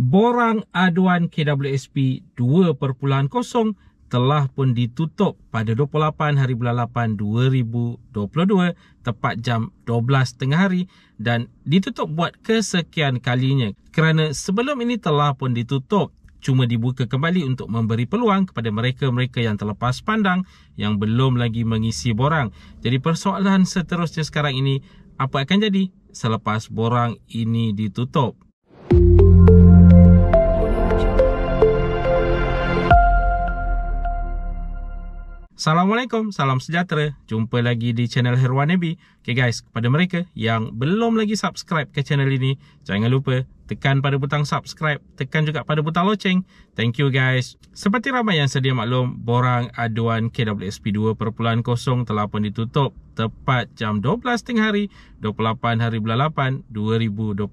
borang aduan KWSP 2.0 telah pun ditutup pada 28 hari bulan 8 2022 tepat jam 12 tengah hari dan ditutup buat kesekian kalinya kerana sebelum ini telah pun ditutup cuma dibuka kembali untuk memberi peluang kepada mereka-mereka yang terlepas pandang yang belum lagi mengisi borang. Jadi persoalan seterusnya sekarang ini apa akan jadi selepas borang ini ditutup? thank you Assalamualaikum, salam sejahtera. Jumpa lagi di channel Herwan Nabi. Okay guys, kepada mereka yang belum lagi subscribe ke channel ini, jangan lupa tekan pada butang subscribe, tekan juga pada butang loceng. Thank you guys. Seperti ramai yang sedia maklum, borang aduan KWSP 2.0 telah pun ditutup tepat jam 12 tengah hari 28 hari bulan 8 2022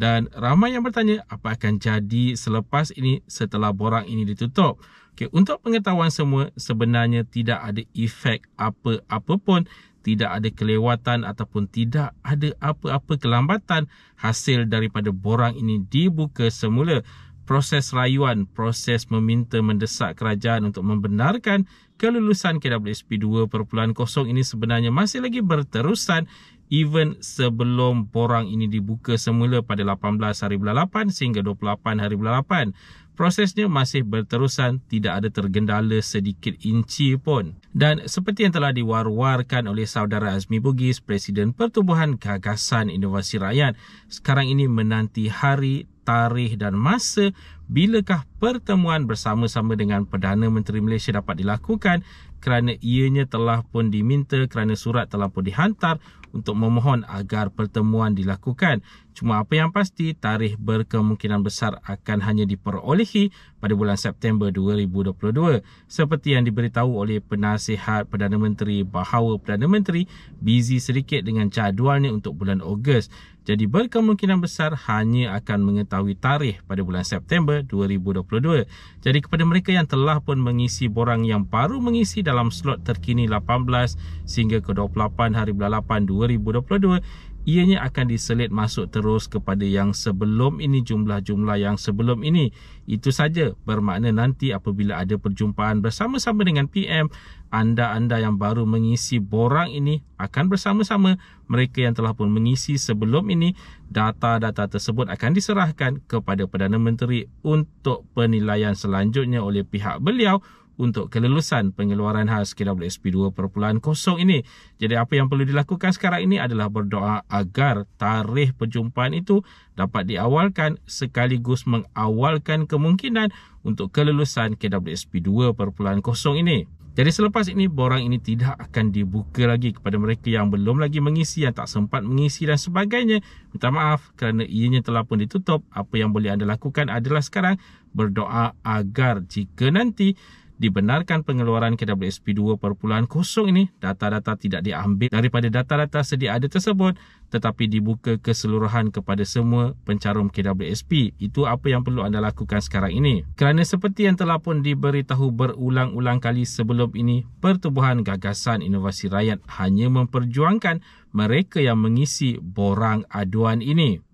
dan ramai yang bertanya apa akan jadi selepas ini setelah borang ini ditutup. Okay, untuk pengetahuan semua, sebenarnya tidak ada efek apa-apa pun tidak ada kelewatan ataupun tidak ada apa-apa kelambatan hasil daripada borang ini dibuka semula proses rayuan, proses meminta mendesak kerajaan untuk membenarkan kelulusan KWSP 2.0 ini sebenarnya masih lagi berterusan even sebelum borang ini dibuka semula pada 18 hari bulan 8 sehingga 28 hari bulan 8 prosesnya masih berterusan tidak ada tergendala sedikit inci pun. Dan seperti yang telah diwar-warkan oleh saudara Azmi Bugis, Presiden Pertubuhan Gagasan Inovasi Rakyat, sekarang ini menanti hari, tarikh dan masa bilakah pertemuan bersama-sama dengan Perdana Menteri Malaysia dapat dilakukan kerana ianya telah pun diminta kerana surat telah pun dihantar untuk memohon agar pertemuan dilakukan. Cuma apa yang pasti, tarikh berkemungkinan besar akan hanya diperoleh Malaysia pada bulan September 2022 seperti yang diberitahu oleh penasihat Perdana Menteri bahawa Perdana Menteri busy sedikit dengan jadual jadualnya untuk bulan Ogos jadi berkemungkinan besar hanya akan mengetahui tarikh pada bulan September 2022 jadi kepada mereka yang telah pun mengisi borang yang baru mengisi dalam slot terkini 18 sehingga ke 28 hari bulan 8 2022 ianya akan diselit masuk terus kepada yang sebelum ini jumlah-jumlah yang sebelum ini. Itu saja bermakna nanti apabila ada perjumpaan bersama-sama dengan PM, anda-anda yang baru mengisi borang ini akan bersama-sama mereka yang telah pun mengisi sebelum ini, data-data tersebut akan diserahkan kepada Perdana Menteri untuk penilaian selanjutnya oleh pihak beliau untuk kelulusan pengeluaran khas KWSP 2.0 ini. Jadi apa yang perlu dilakukan sekarang ini adalah berdoa agar tarikh perjumpaan itu dapat diawalkan sekaligus mengawalkan kemungkinan untuk kelulusan KWSP 2.0 ini. Jadi selepas ini borang ini tidak akan dibuka lagi kepada mereka yang belum lagi mengisi yang tak sempat mengisi dan sebagainya. Minta maaf kerana ianya telah pun ditutup. Apa yang boleh anda lakukan adalah sekarang berdoa agar jika nanti dibenarkan pengeluaran KWSP 2.0 ini, data-data tidak diambil daripada data-data sedia ada tersebut tetapi dibuka keseluruhan kepada semua pencarum KWSP. Itu apa yang perlu anda lakukan sekarang ini. Kerana seperti yang telah pun diberitahu berulang-ulang kali sebelum ini, pertubuhan gagasan inovasi rakyat hanya memperjuangkan mereka yang mengisi borang aduan ini.